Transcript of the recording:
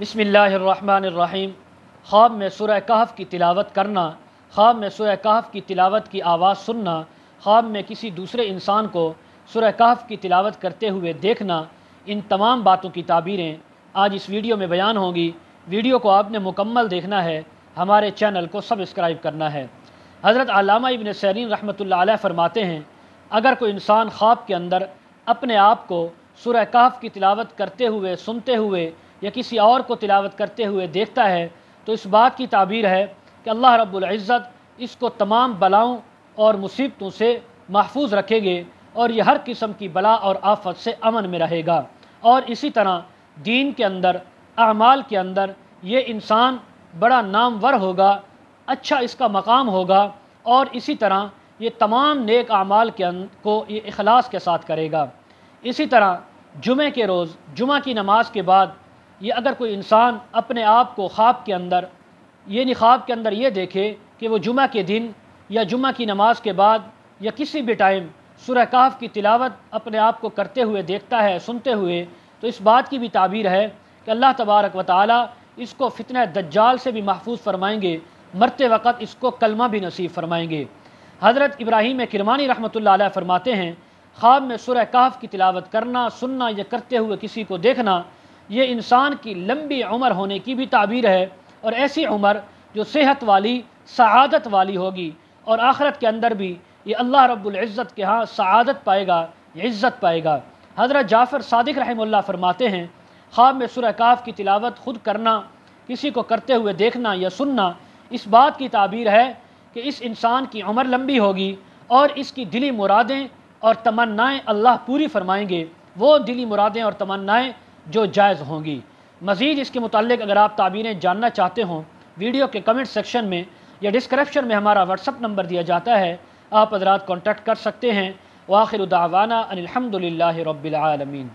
बसमीम ख्वाब में सुरह कहफ़ की तिलावत करना ख्वाब में सुरह कहफ़ की तिलावत की आवाज़ सुनना ख्वाब में किसी दूसरे इंसान को सुरह कहफ़ की तिलावत करते हुए देखना इन तमाम बातों की ताबीरें आज इस वीडियो में बयान होंगी वीडियो को आपने मुकम्मल देखना है हमारे चैनल को सब्सक्राइब करना है हज़रत आलामा इबन सैरिन रहमतुल्लाह फरमाते हैं अगर कोई इंसान ख्वाब के अंदर अपने आप को सुरह कहफ़ की तिलावत करते हुए सुनते हुए या किसी और को तिलावत करते हुए देखता है तो इस बात की ताबीर है कि अल्लाह रब्ज़त इसको तमाम बलाओं और मुसीबतों से महफूज रखेंगे और यह हर किस्म की बला और आफत से अमन में रहेगा और इसी तरह दीन के अंदर अमाल के अंदर ये इंसान बड़ा नामवर होगा अच्छा इसका मकाम होगा और इसी तरह ये तमाम नेक अमाल के अं-, को ये अखलास के साथ करेगा इसी तरह जुमे के रोज़ जुमा की नमाज के बाद ये अगर कोई इंसान अपने आप को ख्वाब के अंदर यानी ख्वाब के अंदर ये देखे कि वो जुमा के दिन या जुमा की नमाज के बाद या किसी भी टाइम सुरह काफ की तिलावत अपने आप को करते हुए देखता है सुनते हुए तो इस बात की भी ताबीर है कि अल्लाह तबारक व ताली इसको फितना दज्जाल से भी महफूज फरमाएंगे मरते वक़्त इसको कलमा भी नसीब फरमाएंगे हज़रत इब्राहिम किरमानी रहमत ला फरमाते हैं ख्वाब में सुरह काफ की तिलावत करना सुनना या करते हुए किसी को देखना ये इंसान की लंबी उम्र होने की भी ताबीर है और ऐसी उम्र जो सेहत वाली शहादत वाली होगी और आखरत के अंदर भी ये अल्लाह रब्ज़त के यहाँ शहादत पाएगा इज़्ज़त पाएगा हज़रत जाफ़र सदक रहमल्ला फरमाते हैं ख़्वाब में सुरकाफ़ की तिलावत खुद करना किसी को करते हुए देखना या सुनना इस बात की ताबीर है कि इस इंसान की उम्र लंबी होगी और इसकी दिली मुरादें और तमन्नाएँ अल्लाह पूरी फरमाएंगे वो दिली मुरादें और तमन्नाएँ जो जायज़ होंगी मज़ीद इसके मतलब अगर आप ताबीरें जानना चाहते हों वीडियो के कमेंट सेक्शन में या डिस्क्रप्शन में हमारा व्हाट्सअप नंबर दिया जाता है आप हजरात कॉन्टैक्ट कर सकते हैं वाखिर दावाना अनिलहमदिल्ला रबालमीन